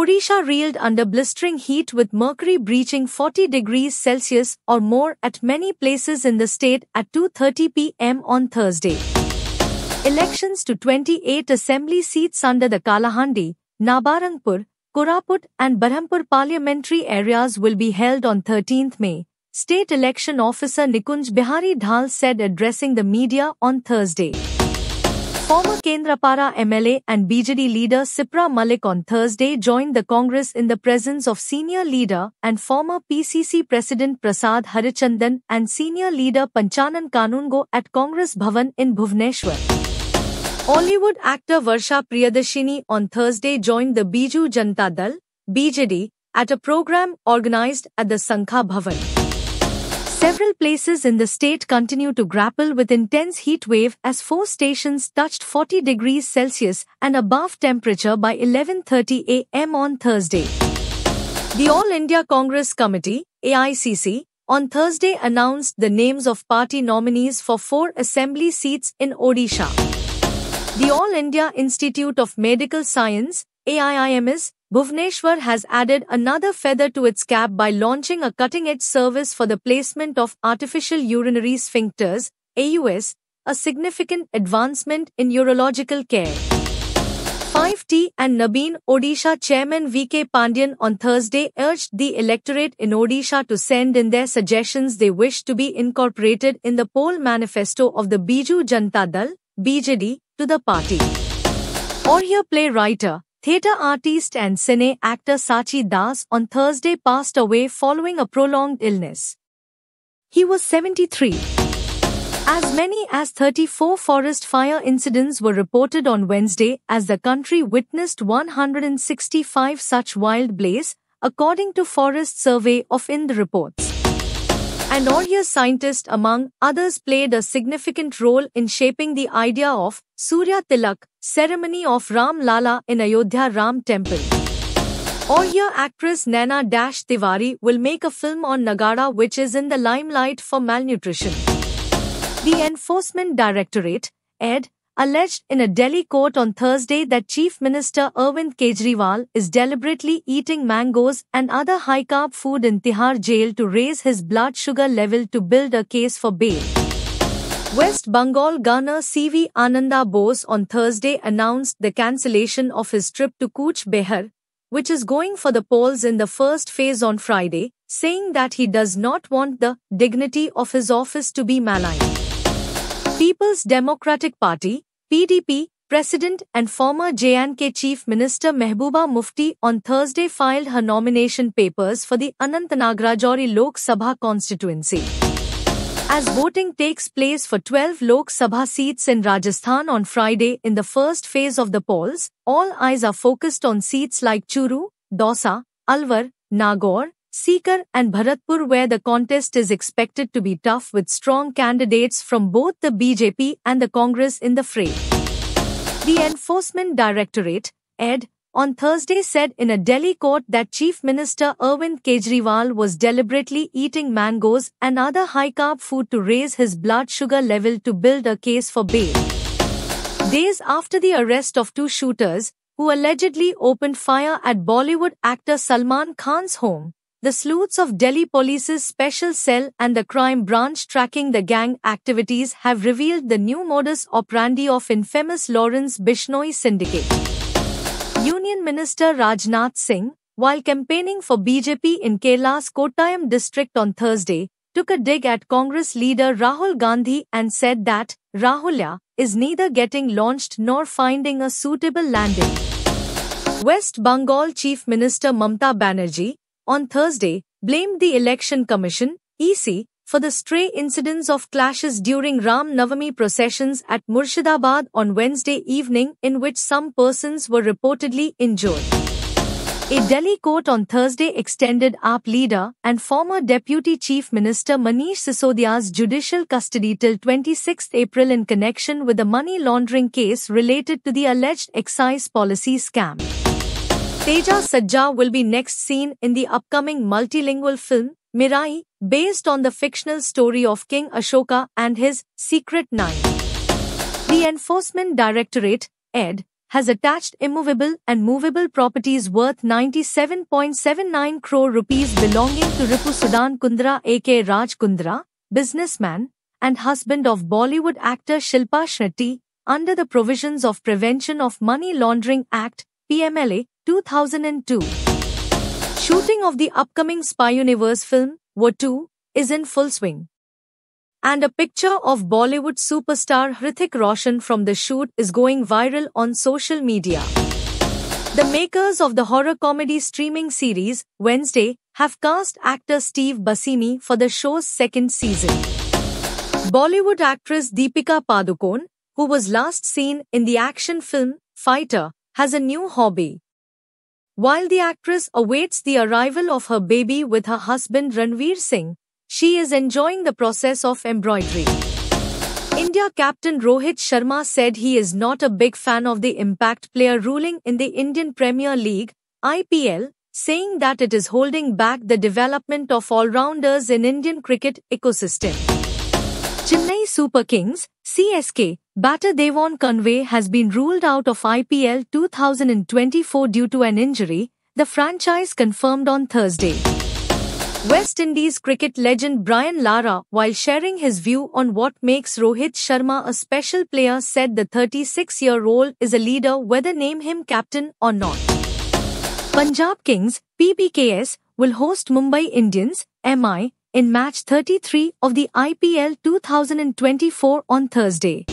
Odisha reeled under blistering heat with mercury breaching 40 degrees Celsius or more at many places in the state at 2.30 pm on Thursday. Elections to 28 assembly seats under the Kalahandi, Nabarangpur, Koraput and Barhampur parliamentary areas will be held on 13 May, State Election Officer Nikunj Bihari Dhal said addressing the media on Thursday. Former Kendrapara MLA and BJD leader Sipra Malik on Thursday joined the Congress in the presence of senior leader and former PCC President Prasad Harichandan and senior leader Panchanan Kanungo at Congress Bhavan in Bhuvneshwar. Hollywood actor Varsha Priyadashini on Thursday joined the Biju Janata Dal, BJD, at a program organized at the Sankha Bhavan. Several places in the state continue to grapple with intense heat wave as four stations touched 40 degrees Celsius and above temperature by 11:30 a.m. on Thursday. The All India Congress Committee (AICC) on Thursday announced the names of party nominees for four assembly seats in Odisha. The All India Institute of Medical Science AIIMS Bhuvneshwar has added another feather to its cap by launching a cutting-edge service for the placement of artificial urinary sphincters, AUS, a significant advancement in urological care. 5T and Nabeen Odisha Chairman VK Pandian on Thursday urged the electorate in Odisha to send in their suggestions they wish to be incorporated in the poll manifesto of the Biju Janata Dal, BJD, to the party. Or here play writer, Theatre artist and cine actor Sachi Das on Thursday passed away following a prolonged illness. He was 73. As many as 34 forest fire incidents were reported on Wednesday as the country witnessed 165 such wild blaze, according to Forest Survey of Ind reports. An Oria scientist among others played a significant role in shaping the idea of Surya Tilak, ceremony of Ram Lala in Ayodhya Ram Temple. Oria actress Naina Dash Tiwari will make a film on Nagara which is in the limelight for malnutrition. The Enforcement Directorate, ED, alleged in a Delhi court on Thursday that Chief Minister Arvind Kejriwal is deliberately eating mangoes and other high-carb food in Tihar jail to raise his blood sugar level to build a case for bail. West Bengal Governor C.V. Ananda Bose on Thursday announced the cancellation of his trip to Kuch Behar, which is going for the polls in the first phase on Friday, saying that he does not want the dignity of his office to be maligned. People's Democratic Party PDP President and former JNK Chief Minister Mehbooba Mufti on Thursday filed her nomination papers for the Anantnag Rajouri Lok Sabha constituency. As voting takes place for 12 Lok Sabha seats in Rajasthan on Friday in the first phase of the polls, all eyes are focused on seats like Churu, Dausa, Alwar, Nagaur, Sikar and Bharatpur where the contest is expected to be tough with strong candidates from both the BJP and the Congress in the fray. The Enforcement Directorate, ED, on Thursday said in a Delhi court that Chief Minister Arvind Kejriwal was deliberately eating mangoes and other high-carb food to raise his blood sugar level to build a case for bail. Days after the arrest of two shooters, who allegedly opened fire at Bollywood actor Salman Khan's home, the sleuths of Delhi Police's special cell and the crime branch tracking the gang activities have revealed the new modus operandi of infamous Lawrence Bishnoi syndicate. Union Minister Rajnath Singh, while campaigning for BJP in Kailas Kottayam district on Thursday, took a dig at Congress leader Rahul Gandhi and said that Rahulya is neither getting launched nor finding a suitable landing. West Bengal Chief Minister Mamta Banerjee on Thursday blamed the Election Commission (EC) for the stray incidents of clashes during Ram Navami processions at Murshidabad on Wednesday evening in which some persons were reportedly injured. A Delhi court on Thursday extended AAP leader and former Deputy Chief Minister Manish Sisodia's judicial custody till 26 April in connection with a money laundering case related to the alleged excise policy scam. Teja Sajja will be next seen in the upcoming multilingual film Mirai, based on the fictional story of King Ashoka and his Secret Nine. The Enforcement Directorate, ED, has attached immovable and movable properties worth 97.79 crore rupees belonging to Ripu Sudan Kundra aka Raj Kundra, businessman and husband of Bollywood actor Shilpa Shetty, under the provisions of Prevention of Money Laundering Act, PMLA, 2002. Shooting of the upcoming Spy Universe film, War 2, is in full swing. And a picture of Bollywood superstar Hrithik Roshan from the shoot is going viral on social media. The makers of the horror comedy streaming series, Wednesday, have cast actor Steve Buscemi for the show's second season. Bollywood actress Deepika Padukone, who was last seen in the action film Fighter, has a new hobby. While the actress awaits the arrival of her baby with her husband Ranveer Singh, she is enjoying the process of embroidery. India captain Rohit Sharma said he is not a big fan of the impact player ruling in the Indian Premier League IPL, saying that it is holding back the development of all-rounders in Indian cricket ecosystem. Chennai Super Kings CSK Batter Devon Conway has been ruled out of IPL 2024 due to an injury, the franchise confirmed on Thursday. West Indies cricket legend Brian Lara, while sharing his view on what makes Rohit Sharma a special player, said the 36-year-old is a leader whether name him captain or not. Punjab Kings, PBKS, will host Mumbai Indians, MI, in match 33 of the IPL 2024 on Thursday.